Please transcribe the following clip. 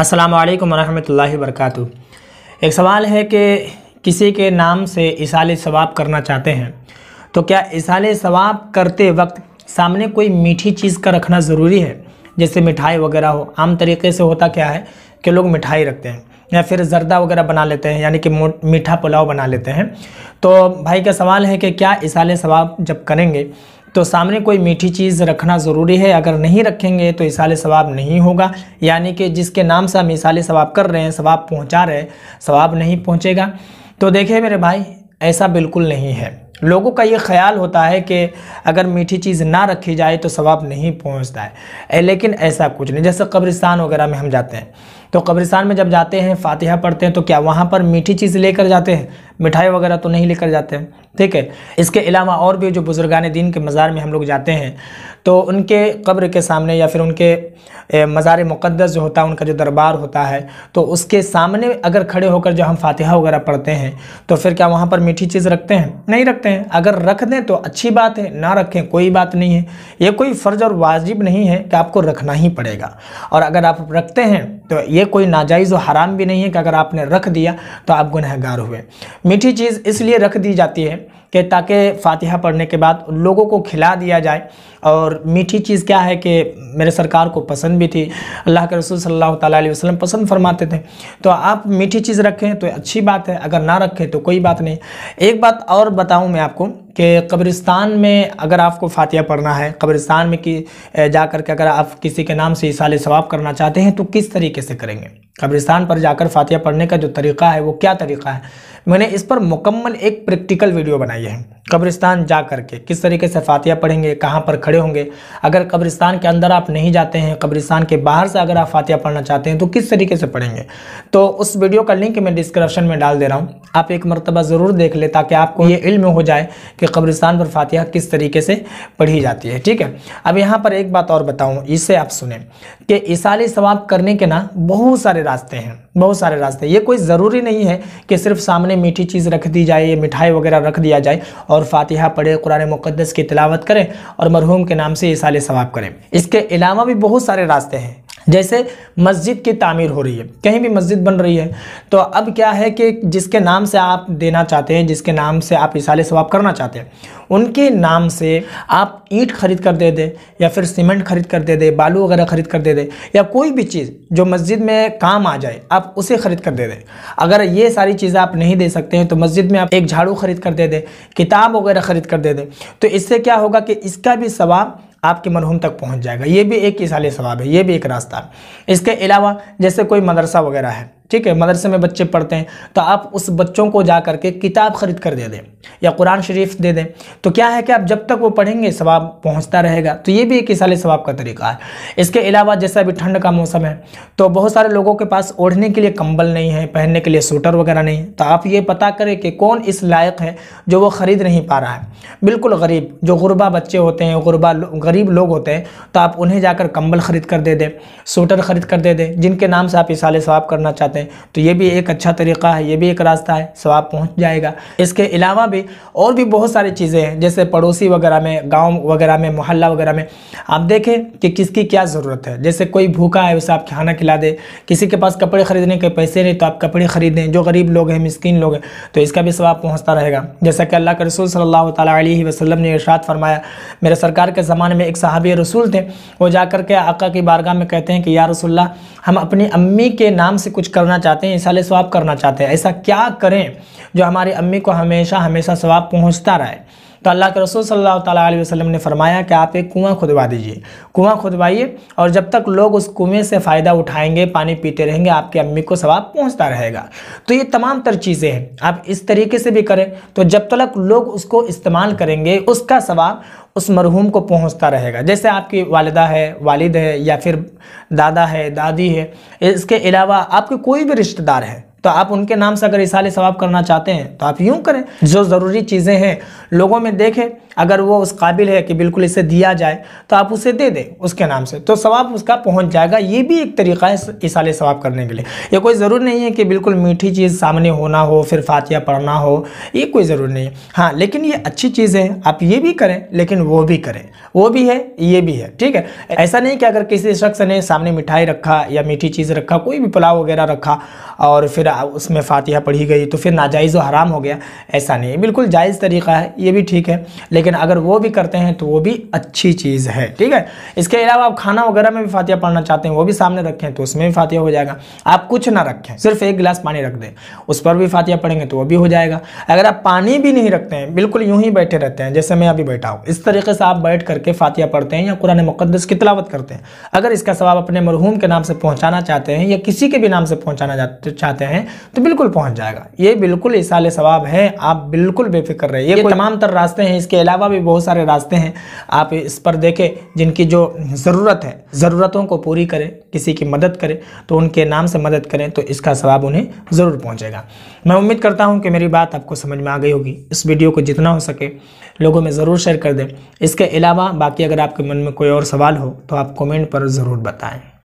अस्सलाम वालेकुम वरक एक सवाल है कि किसी के नाम से इसाले सवाब करना चाहते हैं तो क्या इसाले सवाब करते वक्त सामने कोई मीठी चीज़ का रखना ज़रूरी है जैसे मिठाई वगैरह हो आम तरीके से होता क्या है कि लोग मिठाई रखते हैं या फिर जर्दा वगैरह बना लेते हैं यानी कि मीठा पुलाव बना लेते हैं तो भाई का सवाल है कि क्या इसाले सवाब जब करेंगे तो सामने कोई मीठी चीज़ रखना ज़रूरी है अगर नहीं रखेंगे तो इसाल सवाब नहीं होगा यानी कि जिसके नाम से हम इसाल सवाब कर रहे हैं सवाब पहुंचा रहे सवाब नहीं पहुंचेगा तो देखिए मेरे भाई ऐसा बिल्कुल नहीं है लोगों का ये ख्याल होता है कि अगर मीठी चीज़ ना रखी जाए तो सवाब नहीं पहुंचता है लेकिन ऐसा कुछ नहीं जैसे कब्रिस्तान वगैरह में हम जाते हैं तो कब्रिस्तान में जब जाते हैं फातिहा पढ़ते हैं तो क्या वहाँ पर मीठी चीज़ लेकर जाते हैं मिठाई वगैरह तो नहीं लेकर जाते हैं ठीक है इसके अलावा और भी जो बुज़ुर्गान दीन के मज़ार में हम लोग जाते हैं तो उनके कब्र के सामने या फिर उनके मज़ार मुक़दस जो होता है उनका जो दरबार होता है तो उसके सामने अगर खड़े होकर जो हम फातिहा वगैरह पढ़ते हैं तो फिर क्या वहाँ पर मीठी चीज़ रखते हैं नहीं रखते हैं अगर रख दें तो अच्छी बात है ना रखें कोई बात नहीं है ये कोई फ़र्ज़ और वाजिब नहीं है कि आपको रखना ही पड़ेगा और अगर आप रखते हैं तो ये कोई नाजायज़ और हराम भी नहीं है कि अगर आपने रख दिया तो आप गुनहगार हुए मीठी चीज़ इसलिए रख दी जाती है कि ताकि फातिहा पढ़ने के बाद लोगों को खिला दिया जाए और मीठी चीज़ क्या है कि मेरे सरकार को पसंद भी थी अल्लाह के रसूल सल्लल्लाहु अलैहि वसल्लम पसंद फरमाते थे तो आप मीठी चीज़ रखें तो अच्छी बात है अगर ना रखें तो कोई बात नहीं एक बात और बताऊँ मैं आपको कि कब्रिस्तान में अगर आपको फातिहा पढ़ना है कब्रिस्तान में कि जा कर के अगर आप किसी के नाम से इसाल सवाब करना चाहते हैं तो किस तरीके से करेंगे कब्रिस्तान पर जाकर फातिहा पढ़ने का जो तरीका है वो क्या तरीका है मैंने इस पर मुकम्मल एक प्रैक्टिकल वीडियो बनाई है कब्रिस्तान जा कर के किस तरीके से फातिहा पढ़ेंगे कहाँ पर खड़े होंगे अगर कब्रिस्तान के अंदर आप नहीं जाते हैं कब्रिस्तान के बाहर से अगर आप फातिहा पढ़ना चाहते हैं तो किस तरीके से पढ़ेंगे तो उस वीडियो का लिंक मैं डिस्क्रिप्शन में डाल दे रहा हूँ आप एक मरतबा ज़रूर देख ले ताकि आपको ये इल्म हो जाए कि कब्रिस्तान पर फातिहा किस तरीके से पढ़ी जाती है ठीक है अब यहाँ पर एक बात और बताऊँ इसे आप सुने कि इसाले सवाब करने के ना बहुत सारे रास्ते हैं बहुत सारे रास्ते ये कोई ज़रूरी नहीं है कि सिर्फ सामने मीठी चीज़ रख दी जाए मिठाई वगैरह रख दिया जाए और फातिहा पढ़े कुरान मुकदस की तिलावत करें और मरहूम के नाम से इसाले सवाब करें इसके अलावा भी बहुत सारे रास्ते हैं जैसे मस्जिद की तामीर हो रही है कहीं भी मस्जिद बन रही है तो अब क्या है कि जिसके नाम से आप देना चाहते हैं जिसके नाम से आप इसाले सवाब करना चाहते हैं उनके नाम से आप ईंट खरीद कर दे दें या फिर सीमेंट खरीद कर दे दें बालू वगैरह खरीद कर दे दें या कोई भी चीज़ जो मस्जिद में काम आ जाए आप उसे खरीद कर दे दें अगर ये सारी चीज़ें आप नहीं दे सकते हैं तो मस्जिद में आप एक झाड़ू खरीद कर दे दें किताब वगैरह खरीद कर दे दें तो इससे क्या होगा कि इसका भी सवाब आपके मरहूम तक पहुँच जाएगा ये भी एक इसाले सवाब है ये भी एक रास्ता है इसके अलावा जैसे कोई मदरसा वगैरह है ठीक है मदरसे में बच्चे पढ़ते हैं तो आप उस बच्चों को जा करके किताब ख़रीद कर दे दें या कुरान शरीफ दे दें तो क्या है कि आप जब तक वो पढ़ेंगे सवाब पहुंचता रहेगा तो ये भी एक इसाले सवाब का तरीका है इसके अलावा जैसा अभी ठंड का मौसम है तो बहुत सारे लोगों के पास ओढ़ने के लिए कंबल नहीं है पहनने के लिए स्वेटर वगैरह नहीं तो आप ये पता करें कि कौन इस लायक है जो वो ख़रीद नहीं पा रहा है बिल्कुल गरीब जो गुरबा बच्चे होते हैं गुरबा गरीब लोग होते हैं तो आप उन्हें जाकर कंबल ख़रीद कर दे दें स्वेटर ख़रीद कर दे दें जिनके नाम से आप इसाले सवाब करना चाहते हैं जाते हैं तो ये भी एक अच्छा तरीका है ये भी एक रास्ता है सवाब पहुँच जाएगा इसके अलावा भी और भी बहुत सारी चीज़ें हैं जैसे पड़ोसी वगैरह में गाँव वगैरह में मोहल्ला वगैरह में आप देखें कि किसकी क्या ज़रूरत है जैसे कोई भूखा है उसे आप खाना खिला दें किसी के पास कपड़े खरीदने के पैसे नहीं तो आप कपड़े खरीदें जो गरीब लोग हैं मस्किन लोग हैं तो इसका भी सवाब पहुँचता रहेगा जैसा कि अल्लाह के रसूल सल्लल्लाहु अलैहि वसल्लम ने इरशाद फरमाया मेरे सरकार के ज़माने में एक सहाबी रसूल थे वो जाकर के आका की बारगाह में कहते हैं कि या रसुल्ला हम अपनी अम्मी के नाम से कुछ कर करना चाहते हैं साले स्वाब करना चाहते हैं ऐसा क्या करें जो हमारी अम्मी को हमेशा हमेशा स्वाब पहुँचता रहे तो अल्लाह के रसूल सल्लल्लाहु अलैहि वसल्लम ने फरमाया कि आप एक कुआं खुदवा दीजिए कुआं खुदवाइए और जब तक लोग उस कुएं से फ़ायदा उठाएंगे पानी पीते रहेंगे आपके अम्मी को सवाब पहुंचता रहेगा तो ये तमाम तर चीज़ें हैं आप इस तरीके से भी करें तो जब तक लोग उसको इस्तेमाल करेंगे उसका सवाब उस मरहूम को पहुंचता रहेगा जैसे आपकी वालदा है वालिद है या फिर दादा है दादी है इसके अलावा आपके कोई भी रिश्तेदार है तो आप उनके नाम से अगर इसाले सवाब करना चाहते हैं तो आप यूँ करें जो ज़रूरी चीज़ें हैं लोगों में देखें अगर वो उस काबिल है कि बिल्कुल इसे दिया जाए तो आप उसे दे दें उसके नाम से तो सवाब उसका पहुंच जाएगा ये भी एक तरीका है इसाले सवाब करने के लिए ये कोई ज़रूर नहीं है कि बिल्कुल मीठी चीज़ सामने होना हो फिर फातिया पढ़ना हो ये कोई ज़रूर नहीं है हाँ लेकिन ये अच्छी चीज़ें हैं आप ये भी करें लेकिन वो भी करें वो भी है ये भी है ठीक है ऐसा नहीं कि अगर किसी शख्स ने सामने मिठाई रखा या मीठी चीज़ रखा कोई भी पुलाव वगैरह रखा और फिर उसमें फातिहा पढ़ी गई तो फिर नाजायज़ व हराम हो गया ऐसा नहीं है बिल्कुल जायज़ तरीका है ये भी ठीक है लेकिन अगर वो भी करते हैं तो वो भी अच्छी चीज़ है ठीक है इसके अलावा आप खाना वगैरह में भी फातिहा पढ़ना चाहते हैं वो भी सामने रखें तो उसमें भी फातिहा हो जाएगा आप कुछ ना रखें सिर्फ एक गिलास पानी रख दें उस पर भी फातिहा पढ़ेंगे तो वो भी हो जाएगा अगर आप पानी भी नहीं रखते हैं बिल्कुल यूँ ही बैठे रहते हैं जैसे मैं अभी बैठा हूँ इस तरीके से आप बैठ करके फातिहा पढ़ते हैं या कुरान मुकदस की तलावत करते हैं अगर इसका सवाब अपने मरहूम के नाम से पहुँचाना चाहते हैं या किसी के भी नाम से पहुँचाना चाहते हैं हैं तो बिल्कुल पहुंच जाएगा ये बिल्कुल इसाल सवाब है आप बिल्कुल बेफिक्र रहे ये तो- तमाम तर रास्ते हैं इसके अलावा भी बहुत सारे रास्ते हैं आप इस पर देखें जिनकी जो ज़रूरत है ज़रूरतों को पूरी करें किसी की मदद करें तो उनके नाम से मदद करें तो इसका सवाब उन्हें ज़रूर पहुँचेगा मैं उम्मीद करता हूँ कि मेरी बात आपको समझ में आ गई होगी इस वीडियो को जितना हो सके लोगों में ज़रूर शेयर कर दें इसके अलावा बाकी अगर आपके मन में कोई और सवाल हो तो आप कमेंट पर ज़रूर बताएं